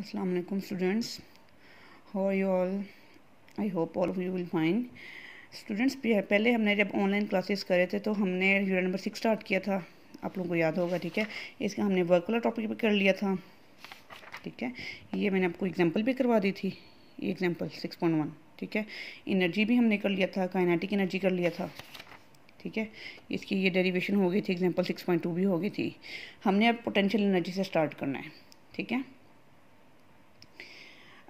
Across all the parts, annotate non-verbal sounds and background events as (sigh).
अस्सलाम students how you all I hope all you will fine students पहले हमने जब ऑनलाइन क्लासेस करे थे तो हमने यूनिट नंबर सिक्स स्टार्ट किया था आप लोगों को याद होगा ठीक है इसका हमने वर्क वाला टॉपिक भी कर लिया था ठीक है ये मैंने आपको एग्ज़ाम्पल भी करवा दी थी ये एग्जाम्पल सिक्स पॉइंट वन ठीक है इनर्जी भी हमने कर लिया था काइनेटिक इनर्जी कर लिया था ठीक है इसकी ये डेरीवेशन हो गई थी एग्ज़ाम्पल सिक्स पॉइंट टू भी हो गई थी हमने अब पोटेंशियल इनर्जी से स्टार्ट करना है ठीक है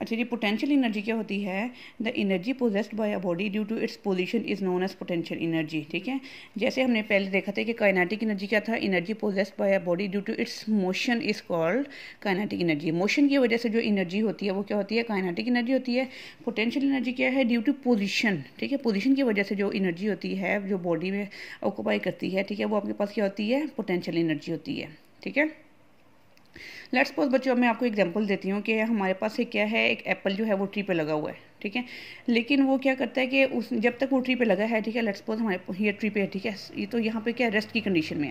अच्छा जी पोटेंशियल एनर्जी क्या होती है the energy possessed by a body due to its position is known as potential energy ठीक है जैसे हमने पहले देखा था कि काइनेटिक एनर्जी क्या था energy possessed by a body due to its motion is called kinetic energy motion की वजह से जो एनर्जी होती है वो क्या होती है काइनेटिक एनर्जी होती है पोटेंशियल एनर्जी क्या है ड्यू टू पोजिशन ठीक है पोजिशन की वजह से जो एनर्जी होती है जो बॉडी में ऑक्यूपाई करती है ठीक है वो आपके पास क्या होती है पोटेंशियल एनर्जी होती है ठीक है लेट्स सपोज बच्चों मैं आपको एग्जांपल देती हूँ कि हमारे पास एक क्या है एक एप्पल जो है वो ट्री पे लगा हुआ है ठीक है लेकिन वो क्या करता है कि उस जब तक वो ट्री पे लगा है ठीक है लेट्स सपोज हमारे ये ट्री पे है ठीक है ये तो यहाँ पे क्या रेस्ट की कंडीशन में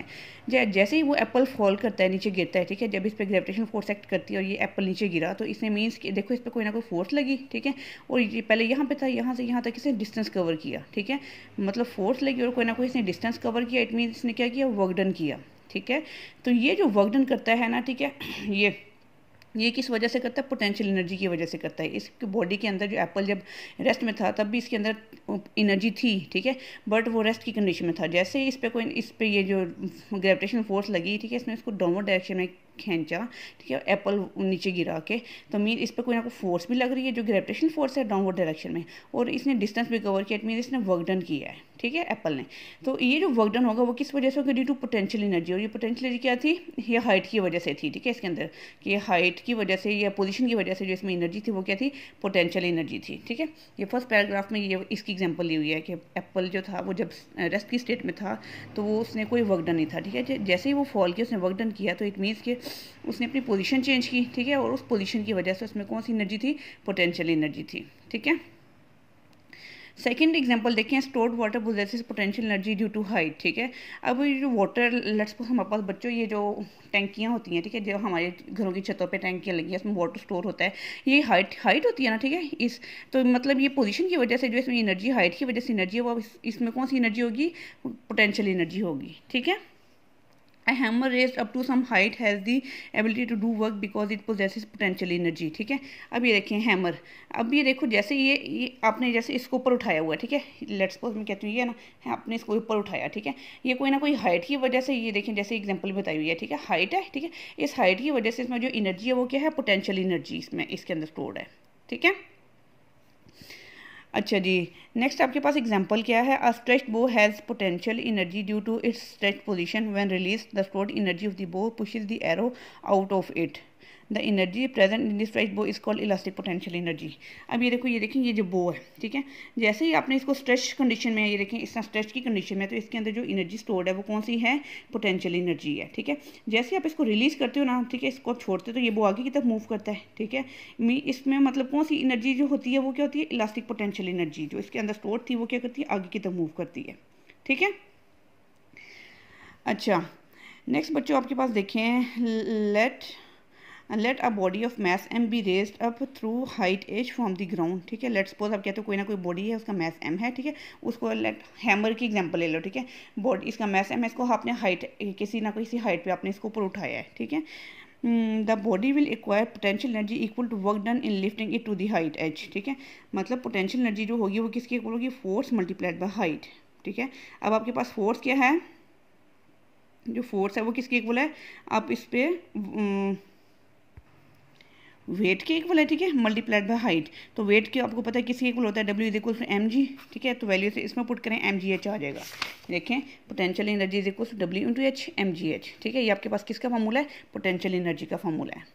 है जैसे ही वो एप्पल फॉल करता है नीचे गिरता है ठीक है जब इस पर ग्रेविटेशन फोर्स एक्ट करती है और ये एप्पल नीचे गिरा तो इसने मीन्स कि देखो इस पर कोई ना कोई फोर्स लगी ठीक है और ये पहले यहाँ पर था यहाँ से यहाँ तक इसने डिस्टेंस कवर किया ठीक है मतलब फोर्स लगी और कोई ना कोई इसने डिस्टेंस कवर किया इट मीन इसने क्या किया वर्कडन किया ठीक है तो ये जो वर्क डन करता है ना ठीक है (clears throat) ये ये किस वजह से करता है पोटेंशियल एनर्जी की वजह से करता है इसके बॉडी के अंदर जो एप्पल जब रेस्ट में था तब भी इसके अंदर एनर्जी थी ठीक है बट वो रेस्ट की कंडीशन में था जैसे इस पर कोई इस पर ये जो ग्रेविटेशन फोर्स लगी ठीक है इसने इसको डाउनवर्ड डायरेक्शन में खींचा ठीक है एप्पल नीचे गिरा के तो मीन इस पर कोई ना कोई फोर्स भी लग रही है जो ग्रेविटेशन फोर्स है डाउनवर्ड डायरेक्शन में और इसने डिस्टेंस भी कवर किया मीन इसने वर्क डन किया है ठीक है एप्पल ने तो ये जो वर्क डन होगा वो किस वजह से होगा ड्यू टू पोटेंशियल एनर्जी और ये पोटेंशियल एनर्जी क्या थी ये हाइट की वजह से थी ठीक है इसके अंदर कि हाइट की वजह से या पोजिशन की वजह से जो इसमें एनर्जी थी वो क्या थी पोटेंशियल एनर्जी थी ठीक है ये फर्स्ट पैराग्राफ में ये इसकी एग्जाम्पल ली हुई है कि एप्पल जो था वो जब रेस्ट की स्टेट में था तो वो उसने कोई वर्क डन नहीं था ठीक है जैसे ही वो फॉल किया उसने वर्क डन किया तो इट मीन्स कि उसने अपनी पोजीशन चेंज की ठीक है और उस पोजीशन की वजह से उसमें कौन सी एनर्जी थी पोटेंशियल एनर्जी थी ठीक है सेकेंड एग्जाम्पल देखें stored water possesses potential energy due to height ठीक है अब ये जो वाटर लेट्स सपोज हमारे पास बच्चों ये जो टैंकियाँ होती हैं ठीक है जो हमारे घरों की छतों पे टैंकियाँ लगी हैं उसमें वाटर स्टोर होता है ये हाइट हाइट होती है ना ठीक है इस तो मतलब ये पोजीशन की वजह से जो इसमें एनर्जी हाइट की वजह से एनर्जी है वो इसमें कौन सी एनर्जी होगी पोटेंशियल एनर्जी होगी ठीक है a hammer raised up to some height has the ability to do work because it possesses potential energy ठीक है अब ये देखें hammer अब ये देखो जैसे ये ये आपने जैसे इसको ऊपर उठाया हुआ है ठीक है लेट्स सपोज मैं कहती हूँ ये ना हाँ, आपने इसको ऊपर उठाया ठीक है ये कोई ना कोई हाइट की वजह से ये देखें जैसे एग्जाम्पल बताई हुई है ठीक है हाइट है ठीक है इस हाइट की वजह से इसमें जो एनर्जी है वो क्या है पोटेंशियल एनर्जी इसमें इसके अंदर स्टोर्ड है ठीक है अच्छा जी नेक्स्ट आपके पास एग्जांपल क्या है a stretch bow has potential energy due to its stretch position when release the stored energy of the bow pushes the arrow out of it the energy present in this fries bow is called elastic potential energy अब ये देखो ये देखें ये जो बो है ठीक है जैसे ही आपने इसको स्ट्रेच कंडीशन में ये देखें इस तरह स्ट्रेच की कंडीशन में तो इसके अंदर जो एनर्जी स्टोर्ड है वो कौन सी है पोटेंशियल एनर्जी है ठीक है जैसे आप इसको रिलीज करते हो ना ठीक है इसको आप छोड़ते हो तो ये बो आगे की तरफ मूव करता है ठीक है इसमें मतलब कौन सी एनर्जी जो होती है वो क्या होती है इलास्टिक पोटेंशियल एनर्जी जो इसके अंदर स्टोर थी वो क्या करती है आगे की तरफ मूव करती है ठीक है अच्छा नेक्स्ट बच्चों आपके पास देखें let and let a body of mass m be raise up through height h from the ground ठीक है लेट सपोज आप कहते हो कोई ना कोई बॉडी है उसका मैस एम है ठीक है उसको लेट हैमर की एग्जाम्पल ले लो ठीक है बॉडी इसका मैस एम है इसको आपने हाइट किसी ना किसी हाइट पर आपने इसको ऊपर उठाया है ठीक है the body will acquire potential energy equal to work done in lifting it to the height h ठीक है मतलब पोटेंशियल एनर्जी जो होगी वो किसकी इक्वल होगी फोर्स मल्टीप्लाइड बाई हाइट ठीक है अब आपके पास फोर्स क्या है जो फोर्स है वो किसकी इक्वल है आप इस पर वेट के इक्वल है ठीक है मल्टीप्लाइड बाय हाइट तो वेट के आपको पता है किसके इक्वल होता है W is equal m g ठीक है तो वैल्यू से इसमें पुट करें एम जी एच आ जाएगा देखें potential energy is equal to W into h m g h ठीक है ये आपके पास किसका फॉर्मूला है पोटेंशियल एनर्जी का फॉर्मूला है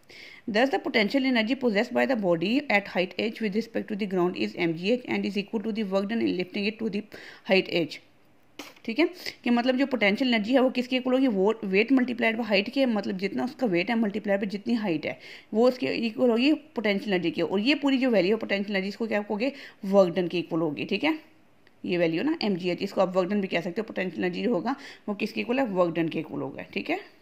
thus the potential energy possess by the body at height h with respect to the ground is m g h and is equal to the work done in lifting it to the height h ठीक है कि मतलब जो potential energy है वो किसके equal होगी वो वेट मल्टीप्लाइड बाई हाइट के मतलब जितना उसका वेट है मल्टीप्लाइड पर जितनी हाइट है वो उसके इक्वल होगी पोटेंशियल एनर्जी की और ये पूरी जो वैल्यू है पोटेंशियल एनर्जी इसको क्या कहोगे वर्क डन के इक्वल होगी ठीक है ये वैल्यू ना एम जी एच इसको आप वर्क डन भी कह सकते हो पोटेंशियल एनर्जी जो होगा वो किसके इक्वल है वर्क डन के इक्वल होगा ठीक है